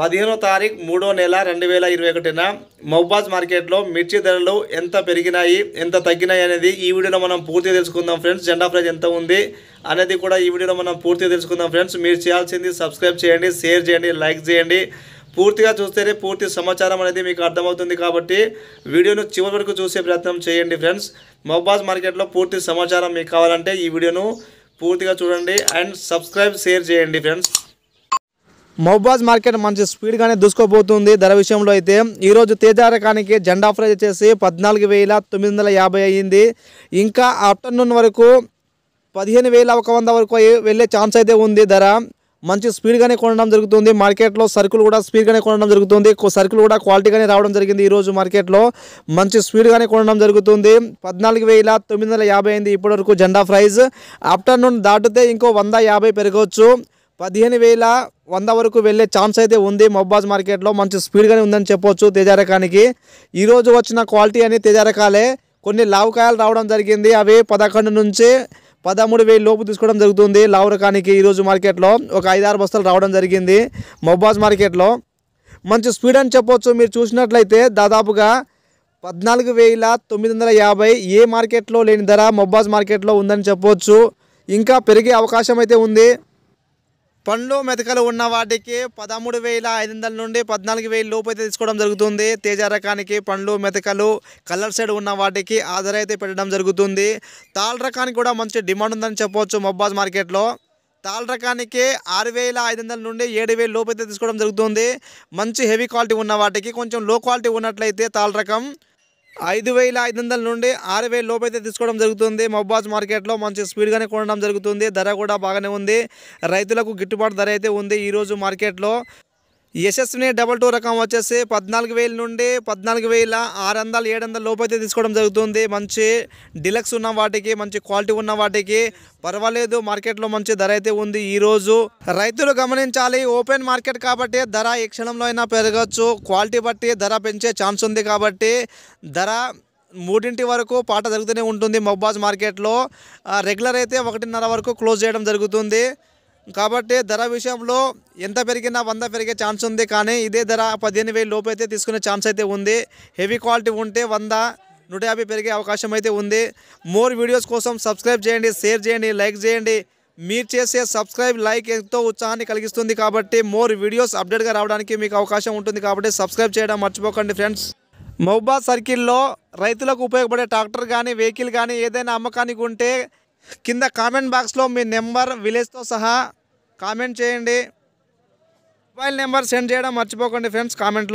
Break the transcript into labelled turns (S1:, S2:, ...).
S1: పదిహేనో తారీఖు మూడో నెల రెండు వేల ఇరవై ఒకటిన మహబాజ్ మార్కెట్లో మిర్చి ధరలు ఎంత పెరిగినాయి ఎంత తగ్గినాయి అనేది ఈ వీడియోలో మనం పూర్తిగా తెలుసుకుందాం ఫ్రెండ్స్ జెండా ప్రైజ్ ఎంత ఉంది అనేది కూడా ఈ వీడియోలో మనం పూర్తిగా తెలుసుకుందాం ఫ్రెండ్స్ మీరు చేయాల్సింది సబ్స్క్రైబ్ చేయండి షేర్ చేయండి లైక్ చేయండి పూర్తిగా చూస్తేనే పూర్తి సమాచారం అనేది మీకు అర్థమవుతుంది కాబట్టి వీడియోను చివరి వరకు చూసే ప్రయత్నం చేయండి ఫ్రెండ్స్ మహబాజ్ మార్కెట్లో పూర్తి సమాచారం మీకు కావాలంటే ఈ వీడియోను పూర్తిగా చూడండి అండ్ సబ్స్క్రైబ్ షేర్ చేయండి ఫ్రెండ్స్ మొబాజ్ మార్కెట్ మంచి స్పీడ్గానే దూసుకోబోతుంది ధర విషయంలో అయితే ఈరోజు తేజ జెండా ప్రైజ్ వచ్చేసి పద్నాలుగు వేల తొమ్మిది వందల యాభై అయ్యింది ఇంకా ఆఫ్టర్నూన్ వరకు పదిహేను వేల ఒక వంద వరకు వెళ్ళే ఛాన్స్ అయితే ఉంది ధర మంచి స్పీడ్గానే కొనడం జరుగుతుంది మార్కెట్లో సరుకులు కూడా స్పీడ్గానే కొనడం జరుగుతుంది సరుకులు కూడా క్వాలిటీగానే రావడం జరిగింది ఈరోజు మార్కెట్లో మంచి స్పీడ్గానే కొనడం జరుగుతుంది పద్నాలుగు వేల తొమ్మిది వందల యాభై అయింది ఇప్పటి వరకు జెండా ఫ్రైజ్ ఆఫ్టర్నూన్ దాటితే ఇంకో వంద యాభై పెరగవచ్చు పదిహేను వేల వంద వరకు వెళ్ళే ఛాన్స్ అయితే ఉంది మొబాజ్ మార్కెట్లో మంచి స్పీడ్గానే ఉందని చెప్పొచ్చు తేజారకానికి ఈరోజు వచ్చిన క్వాలిటీ అని తేజ రకాలే కొన్ని లావకాయలు రావడం జరిగింది అవి పదకొండు నుంచి పదమూడు వేలు లోపు తీసుకోవడం జరుగుతుంది లావు రకానికి ఈరోజు మార్కెట్లో ఒక ఐదారు బస్తాలు రావడం జరిగింది మొబాజ్ మార్కెట్లో మంచి స్పీడ్ అని చెప్పొచ్చు మీరు చూసినట్లయితే దాదాపుగా పద్నాలుగు వేల తొమ్మిది వందల యాభై ఏ మార్కెట్లో లేని ధర మొబాజ్ మార్కెట్లో ఉందని చెప్పొచ్చు ఇంకా పెరిగే అవకాశం అయితే ఉంది పండ్లు మెతకలు ఉన్న వాటికి పదమూడు వేల ఐదు వందల నుండి పద్నాలుగు వేల లోపు అయితే తీసుకోవడం జరుగుతుంది తేజ రకానికి పండ్లు మెతకలు కలర్ సైడ్ ఉన్న వాటికి ఆధార అయితే పెట్టడం జరుగుతుంది తాళ్ళ రకానికి కూడా మంచి డిమాండ్ ఉందని చెప్పవచ్చు మొబ్బాజ్ మార్కెట్లో తాళ్ళ రకానికి ఆరు వేల ఐదు వందల నుండి ఏడు వేల లోపు అయితే తీసుకోవడం జరుగుతుంది మంచి హెవీ క్వాలిటీ ఉన్న వాటికి కొంచెం లో క్వాలిటీ ఉన్నట్లయితే తాళ రకం ఐదు వేల ఐదు వందల నుండి ఆరు వేల లోపు అయితే తీసుకోవడం జరుగుతుంది మొబాజ్ మార్కెట్లో మంచి స్పీడ్గానే కొనడం జరుగుతుంది ధర కూడా బాగానే ఉంది రైతులకు గిట్టుబాటు ధర అయితే ఉంది ఈరోజు మార్కెట్లో యశస్విని డబల్ టూ రకం వచ్చేసి పద్నాలుగు వేల నుండి పద్నాలుగు వేల ఆరు వందలు ఏడు వందల లోపైతే తీసుకోవడం జరుగుతుంది మంచి డిలక్స్ ఉన్న వాటికి మంచి క్వాలిటీ ఉన్న వాటికి పర్వాలేదు మార్కెట్లో మంచి ధర అయితే ఉంది ఈరోజు రైతులు గమనించాలి ఓపెన్ మార్కెట్ కాబట్టి ధర ఏ క్షణంలో అయినా పెరగచ్చు క్వాలిటీ బట్టి ధర పెంచే ఛాన్స్ ఉంది కాబట్టి ధర మూడింటి వరకు పాట జరుగుతూనే ఉంటుంది మొబ్బాజ్ మార్కెట్లో రెగ్యులర్ అయితే ఒకటిన్నర వరకు క్లోజ్ చేయడం జరుగుతుంది కాబట్టి ధర విషయంలో ఎంత పెరిగినా వంద పెరిగే ఛాన్స్ ఉంది కానీ ఇదే ధర పదిహేను వేలు లోపు అయితే తీసుకునే ఛాన్స్ అయితే ఉంది హెవీ క్వాలిటీ ఉంటే వంద నూట యాభై పెరిగే అవకాశం అయితే ఉంది మోర్ వీడియోస్ కోసం సబ్స్క్రైబ్ చేయండి షేర్ చేయండి లైక్ చేయండి మీరు చేసే సబ్స్క్రైబ్ లైక్ ఎంతో ఉత్సాహాన్ని కలిగిస్తుంది కాబట్టి మోర్ వీడియోస్ అప్డేట్గా రావడానికి మీకు అవకాశం ఉంటుంది కాబట్టి సబ్స్క్రైబ్ చేయడం మర్చిపోకండి ఫ్రెండ్స్ మహబాద్ సర్కిల్లో రైతులకు ఉపయోగపడే ట్రాక్టర్ కానీ వెహికల్ కానీ ఏదైనా అమ్మకానికి ఉంటే కింద కామెంట్ బాక్స్లో మీ నెంబర్ విలేజ్తో సహా కామెంట్ చేయండి మొబైల్ నెంబర్ సెండ్ చేయడం మర్చిపోకండి ఫ్రెండ్స్ కామెంట్లో